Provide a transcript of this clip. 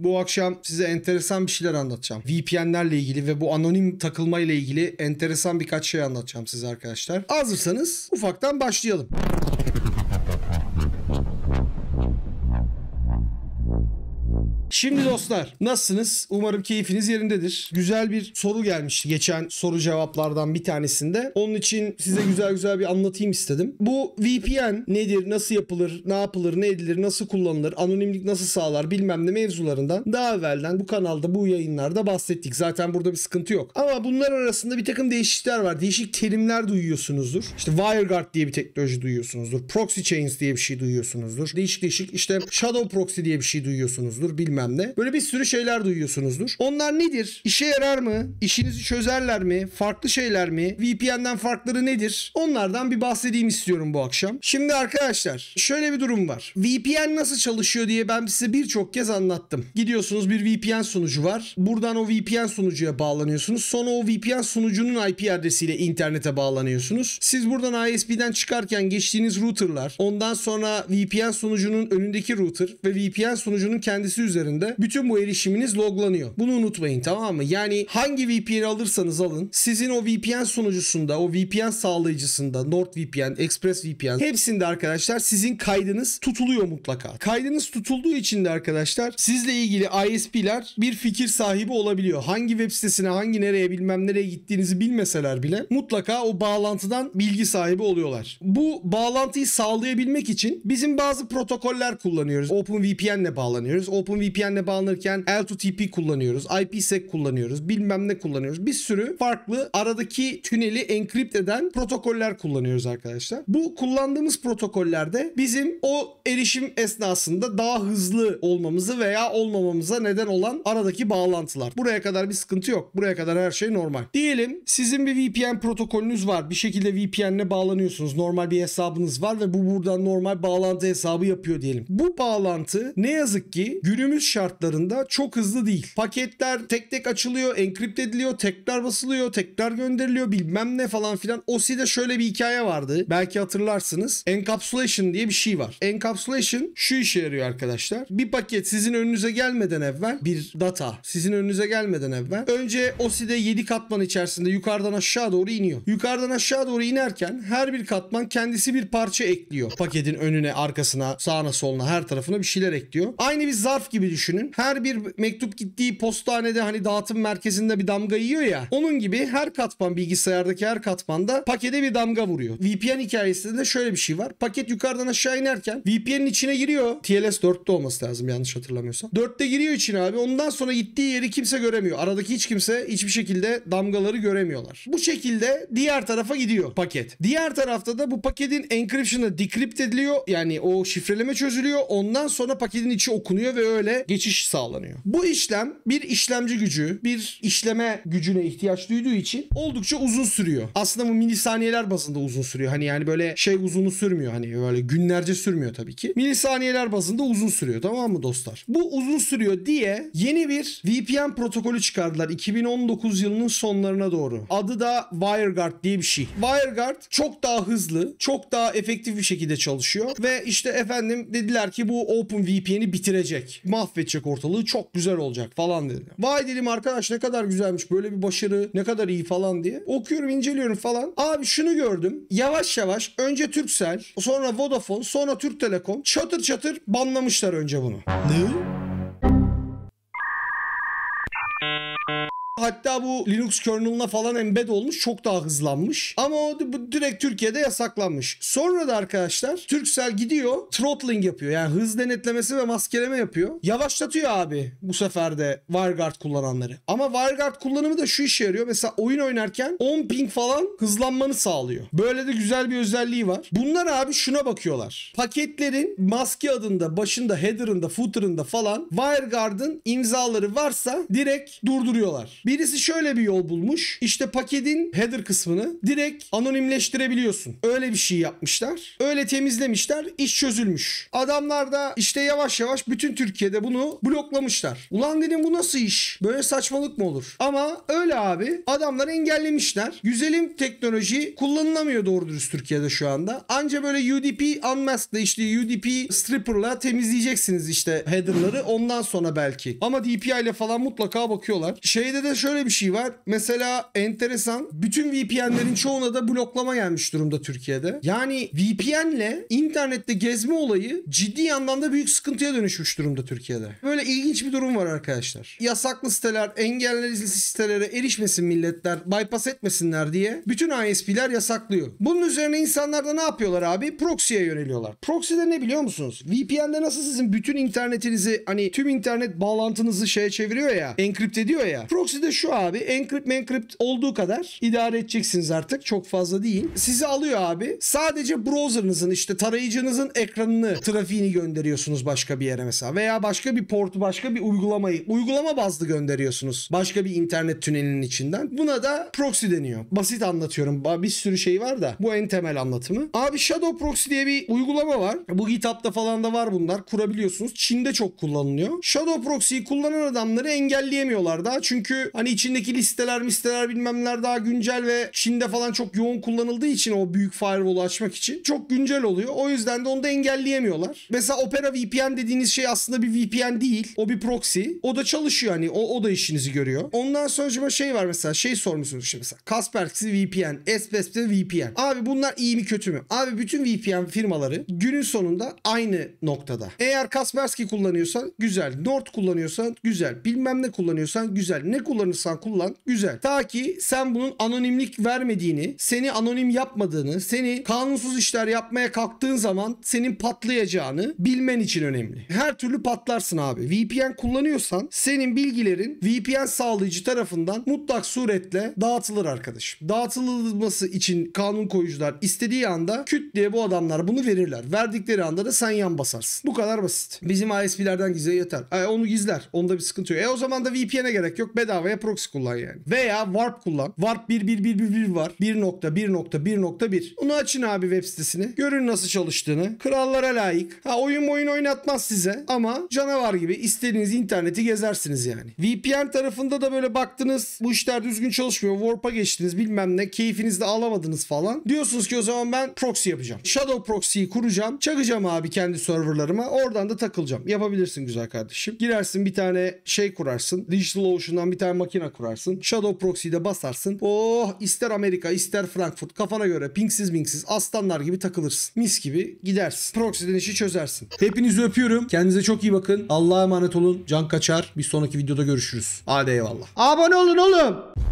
Bu akşam size enteresan bir şeyler anlatacağım. VPN'lerle ilgili ve bu anonim takılma ile ilgili enteresan birkaç şey anlatacağım size arkadaşlar. Hazırsanız ufaktan başlayalım. Şimdi dostlar nasılsınız? Umarım keyfiniz yerindedir. Güzel bir soru gelmişti geçen soru cevaplardan bir tanesinde. Onun için size güzel güzel bir anlatayım istedim. Bu VPN nedir, nasıl yapılır, ne yapılır, ne edilir, nasıl kullanılır, anonimlik nasıl sağlar bilmem ne mevzularından daha evvelden bu kanalda bu yayınlarda bahsettik. Zaten burada bir sıkıntı yok. Ama bunlar arasında bir takım değişiklikler var. Değişik terimler duyuyorsunuzdur. İşte WireGuard diye bir teknoloji duyuyorsunuzdur. Proxy Chains diye bir şey duyuyorsunuzdur. Değişik değişik işte Shadow Proxy diye bir şey duyuyorsunuzdur. Bilmem bilmem ne. Böyle bir sürü şeyler duyuyorsunuzdur. Onlar nedir? İşe yarar mı? İşinizi çözerler mi? Farklı şeyler mi? VPN'den farkları nedir? Onlardan bir bahsedeyim istiyorum bu akşam. Şimdi arkadaşlar şöyle bir durum var. VPN nasıl çalışıyor diye ben size birçok kez anlattım. Gidiyorsunuz bir VPN sunucu var. Buradan o VPN sunucuya bağlanıyorsunuz. Sonra o VPN sunucunun IP adresiyle internete bağlanıyorsunuz. Siz buradan ISP'den çıkarken geçtiğiniz routerlar, ondan sonra VPN sunucunun önündeki router ve VPN sunucunun kendisi üzerinde üzerinde bütün bu erişiminiz loglanıyor. Bunu unutmayın tamam mı? Yani hangi VPN alırsanız alın sizin o VPN sunucusunda, o VPN sağlayıcısında, NordVPN, ExpressVPN hepsinde arkadaşlar sizin kaydınız tutuluyor mutlaka. Kaydınız tutulduğu için de arkadaşlar sizle ilgili ISP'ler bir fikir sahibi olabiliyor. Hangi web sitesine, hangi nereye bilmem nereye gittiğinizi bilmeseler bile mutlaka o bağlantıdan bilgi sahibi oluyorlar. Bu bağlantıyı sağlayabilmek için bizim bazı protokoller kullanıyoruz. OpenVPN ile bağlanıyoruz. OpenVPN VPN ile bağlanırken L2TP kullanıyoruz. IPsec kullanıyoruz. Bilmem ne kullanıyoruz. Bir sürü farklı aradaki tüneli enkript eden protokoller kullanıyoruz arkadaşlar. Bu kullandığımız protokollerde bizim o erişim esnasında daha hızlı olmamızı veya olmamamıza neden olan aradaki bağlantılar. Buraya kadar bir sıkıntı yok. Buraya kadar her şey normal. Diyelim sizin bir VPN protokolünüz var. Bir şekilde VPN ile bağlanıyorsunuz. Normal bir hesabınız var ve bu buradan normal bağlantı hesabı yapıyor diyelim. Bu bağlantı ne yazık ki günümüz şartlarında çok hızlı değil. Paketler tek tek açılıyor, enkript ediliyor, tekrar basılıyor, tekrar gönderiliyor bilmem ne falan filan. OSI'de şöyle bir hikaye vardı. Belki hatırlarsınız. Encapsulation diye bir şey var. Encapsulation şu işe yarıyor arkadaşlar. Bir paket sizin önünüze gelmeden evvel bir data sizin önünüze gelmeden evvel önce OSI'de 7 katman içerisinde yukarıdan aşağı doğru iniyor. Yukarıdan aşağı doğru inerken her bir katman kendisi bir parça ekliyor. Paketin önüne, arkasına, sağına, soluna her tarafına bir şeyler ekliyor. Aynı bir zarf gibi düşünün. Her bir mektup gittiği postanede hani dağıtım merkezinde bir damga yiyor ya. Onun gibi her katman bilgisayardaki her katmanda pakete bir damga vuruyor. VPN hikayesinde de şöyle bir şey var. Paket yukarıdan aşağı inerken VPN'in içine giriyor. TLS 4'te olması lazım yanlış hatırlamıyorsam. 4'te giriyor içine abi. Ondan sonra gittiği yeri kimse göremiyor. Aradaki hiç kimse hiçbir şekilde damgaları göremiyorlar. Bu şekilde diğer tarafa gidiyor paket. Diğer tarafta da bu paketin encryption'ı decrypt ediliyor. Yani o şifreleme çözülüyor. Ondan sonra paketin içi okunuyor ve öyle geçiş sağlanıyor. Bu işlem bir işlemci gücü, bir işleme gücüne ihtiyaç duyduğu için oldukça uzun sürüyor. Aslında bu milisaniyeler bazında uzun sürüyor. Hani yani böyle şey uzunu sürmüyor. Hani böyle günlerce sürmüyor tabii ki. Milisaniyeler bazında uzun sürüyor tamam mı dostlar? Bu uzun sürüyor diye yeni bir VPN protokolü çıkardılar 2019 yılının sonlarına doğru. Adı da WireGuard diye bir şey. WireGuard çok daha hızlı, çok daha efektif bir şekilde çalışıyor ve işte efendim dediler ki bu OpenVPN'i bitirecek. Mahv mahvedecek ortalığı çok güzel olacak falan dedi. Vay dedim arkadaş ne kadar güzelmiş böyle bir başarı ne kadar iyi falan diye. Okuyorum inceliyorum falan. Abi şunu gördüm. Yavaş yavaş önce Türksel sonra Vodafone sonra Türk Telekom çatır çatır banlamışlar önce bunu. Ne? Hatta bu Linux kernel'ına falan embed olmuş. Çok daha hızlanmış. Ama o direkt Türkiye'de yasaklanmış. Sonra da arkadaşlar Türksel gidiyor throttling yapıyor. Yani hız denetlemesi ve maskeleme yapıyor. Yavaşlatıyor abi bu sefer de WireGuard kullananları. Ama WireGuard kullanımı da şu işe yarıyor. Mesela oyun oynarken 10 ping falan hızlanmanı sağlıyor. Böyle de güzel bir özelliği var. Bunlar abi şuna bakıyorlar. Paketlerin maske adında, başında, header'ında, footer'ında falan WireGuard'ın imzaları varsa direkt durduruyorlar. Birisi şöyle bir yol bulmuş. İşte paketin header kısmını direkt anonimleştirebiliyorsun. Öyle bir şey yapmışlar. Öyle temizlemişler. İş çözülmüş. Adamlar da işte yavaş yavaş bütün Türkiye'de bunu bloklamışlar. Ulan dedim bu nasıl iş? Böyle saçmalık mı olur? Ama öyle abi. adamlar engellemişler. Güzelim teknoloji kullanılamıyor doğru dürüst Türkiye'de şu anda. Anca böyle UDP Unmask'la işte UDP Stripper'la temizleyeceksiniz işte header'ları. Ondan sonra belki. Ama DPI ile falan mutlaka bakıyorlar. Şeyde de şöyle bir şey var. Mesela enteresan. Bütün VPN'lerin çoğuna da bloklama gelmiş durumda Türkiye'de. Yani VPN'le internette gezme olayı ciddi anlamda büyük sıkıntıya dönüşmüş durumda Türkiye'de. Böyle ilginç bir durum var arkadaşlar. Yasaklı siteler, engelli sitelere erişmesin milletler, bypass etmesinler diye bütün ISP'ler yasaklıyor. Bunun üzerine insanlar da ne yapıyorlar abi? Proxy'ye yöneliyorlar. Proxy'de ne biliyor musunuz? VPN'de nasıl sizin bütün internetinizi hani tüm internet bağlantınızı şeye çeviriyor ya, enkripte ediyor ya. Proxy'de de şu abi encrypt mencrypt olduğu kadar idare edeceksiniz artık. Çok fazla değil. Sizi alıyor abi. Sadece browser'ınızın işte tarayıcınızın ekranını trafiğini gönderiyorsunuz başka bir yere mesela. Veya başka bir portu başka bir uygulamayı uygulama bazlı gönderiyorsunuz. Başka bir internet tünelinin içinden. Buna da proxy deniyor. Basit anlatıyorum. Bir sürü şey var da bu en temel anlatımı. Abi Shadow Proxy diye bir uygulama var. Bu GitHub'da falan da var bunlar. Kurabiliyorsunuz. Çin'de çok kullanılıyor. Shadow Proxy'yi kullanan adamları engelleyemiyorlar daha. Çünkü Hani içindeki listeler listeler bilmemler daha güncel ve Çin'de falan çok yoğun kullanıldığı için o büyük firewall'u açmak için çok güncel oluyor. O yüzden de onu da engelleyemiyorlar. Mesela Opera VPN dediğiniz şey aslında bir VPN değil. O bir proxy. O da çalışıyor hani o, o da işinizi görüyor. Ondan sonra şey var mesela şey sormuşsunuz şimdi mesela. Kaspersky VPN, Espes'te VPN. Abi bunlar iyi mi kötü mü? Abi bütün VPN firmaları günün sonunda aynı noktada. Eğer Kaspersky kullanıyorsan güzel. Nord kullanıyorsan güzel. Bilmem ne kullanıyorsan güzel. Ne kullan kullanırsan kullan güzel. Ta ki sen bunun anonimlik vermediğini, seni anonim yapmadığını, seni kanunsuz işler yapmaya kalktığın zaman senin patlayacağını bilmen için önemli. Her türlü patlarsın abi. VPN kullanıyorsan senin bilgilerin VPN sağlayıcı tarafından mutlak suretle dağıtılır arkadaşım. Dağıtılması için kanun koyucular istediği anda küt diye bu adamlar bunu verirler. Verdikleri anda da sen yan basarsın. Bu kadar basit. Bizim ISP'lerden gizle yeter. E, onu gizler. Onda bir sıkıntı yok. E o zaman da VPN'e gerek yok. Bedava Oraya proxy kullan yani. Veya warp kullan. Warp 1.1.1.1 var. 1.1.1.1. Onu açın abi web sitesini. Görün nasıl çalıştığını. Krallara layık. Ha oyun oyun oynatmaz size ama canavar gibi istediğiniz interneti gezersiniz yani. VPN tarafında da böyle baktınız bu işler düzgün çalışmıyor. Warp'a geçtiniz bilmem ne. Keyfinizi de alamadınız falan. Diyorsunuz ki o zaman ben proxy yapacağım. Shadow proxy'yi kuracağım. Çakacağım abi kendi serverlarıma. Oradan da takılacağım. Yapabilirsin güzel kardeşim. Girersin bir tane şey kurarsın. DigitalOcean'dan bir tane makine kurarsın. Shadow Proxy'de basarsın. Oh ister Amerika ister Frankfurt kafana göre pingsiz minksiz aslanlar gibi takılırsın. Mis gibi gidersin. Proxy'den işi çözersin. Hepinizi öpüyorum. Kendinize çok iyi bakın. Allah'a emanet olun. Can kaçar. Bir sonraki videoda görüşürüz. Hadi eyvallah. Abone olun oğlum.